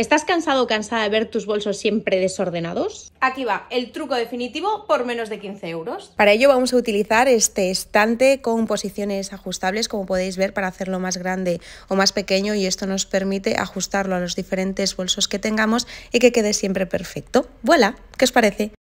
¿Estás cansado o cansada de ver tus bolsos siempre desordenados? Aquí va, el truco definitivo por menos de 15 euros. Para ello vamos a utilizar este estante con posiciones ajustables, como podéis ver, para hacerlo más grande o más pequeño y esto nos permite ajustarlo a los diferentes bolsos que tengamos y que quede siempre perfecto. ¡Vuela! ¿Qué os parece?